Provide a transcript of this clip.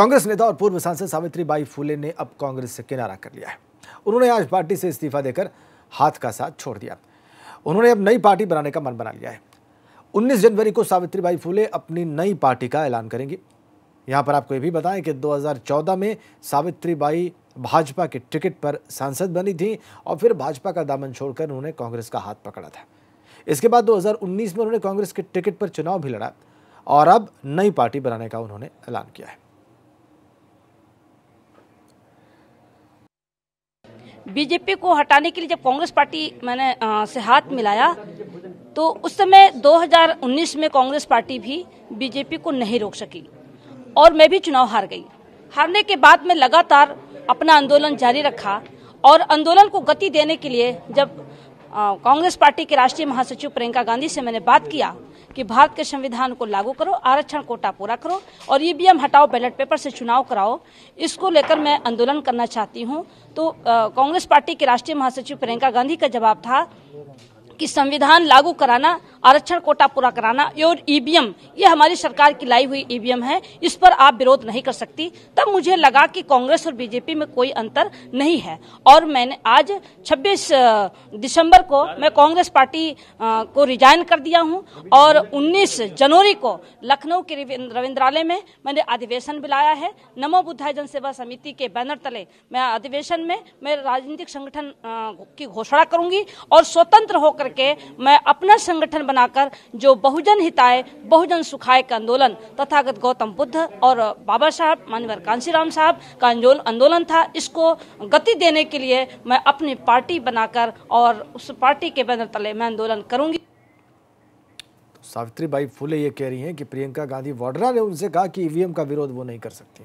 कांग्रेस नेता और पूर्व सांसद सावित्री बाई फूले ने अब कांग्रेस से किनारा कर लिया है उन्होंने आज पार्टी से इस्तीफा देकर हाथ का साथ छोड़ दिया उन्होंने अब नई पार्टी बनाने का मन बना लिया है 19 जनवरी को सावित्री बाई फूले अपनी नई पार्टी का ऐलान करेंगी यहाँ पर आपको ये भी बताएं कि 2014 में सावित्री बाई भाजपा के टिकट पर सांसद बनी थी और फिर भाजपा का दामन छोड़कर उन्होंने कांग्रेस का हाथ पकड़ा था इसके बाद 2019 में उन्होंने कांग्रेस के टिकट पर चुनाव भी लड़ा और अब नई पार्टी बनाने का उन्होंने ऐलान किया है बीजेपी को हटाने के लिए जब कांग्रेस पार्टी मैंने आ, से हाथ मिलाया तो उस समय 2019 में कांग्रेस पार्टी भी बीजेपी को नहीं रोक सकी और मैं भी चुनाव हार गई हारने के बाद मैं लगातार अपना आंदोलन जारी रखा और आंदोलन को गति देने के लिए जब कांग्रेस पार्टी के राष्ट्रीय महासचिव प्रियंका गांधी से मैंने बात किया कि भारत के संविधान को लागू करो आरक्षण कोटा पूरा करो और ये भी हटाओ बैलेट पेपर से चुनाव कराओ इसको लेकर मैं आंदोलन करना चाहती हूँ तो कांग्रेस पार्टी के राष्ट्रीय महासचिव प्रियंका गांधी का जवाब था कि संविधान लागू कराना आरक्षण कोटा पूरा कराना और ईवीएम ये हमारी सरकार की लाई हुई ईवीएम है इस पर आप विरोध नहीं कर सकती तब मुझे लगा कि कांग्रेस और बीजेपी में कोई अंतर नहीं है और मैंने आज 26 दिसंबर को मैं कांग्रेस पार्टी को रिजाइन कर दिया हूं और 19 जनवरी को लखनऊ के रविन्द्रालय में मैंने अधिवेशन बुलाया है नमो बुद्धा जनसेवा समिति के बैनर तले मैं अधिवेशन में मैं राजनीतिक संगठन की घोषणा करूंगी और स्वतंत्र होकर करके मैं अपना संगठन बनाकर जो बहुजन हिताय बहुजन सुखाय का आंदोलन तथागत गौतम बुद्ध और बाबा साहब मानवर कांसीराम साहब का आंदोलन था इसको गति देने के लिए मैं अपनी पार्टी बनाकर और उस पार्टी के बैनर तले मैं आंदोलन करूंगी सावित्री बाई फुले ये कह रही हैं कि प्रियंका गांधी वाड्रा ने उनसे कहा कि ईवीएम का विरोध वो नहीं कर सकती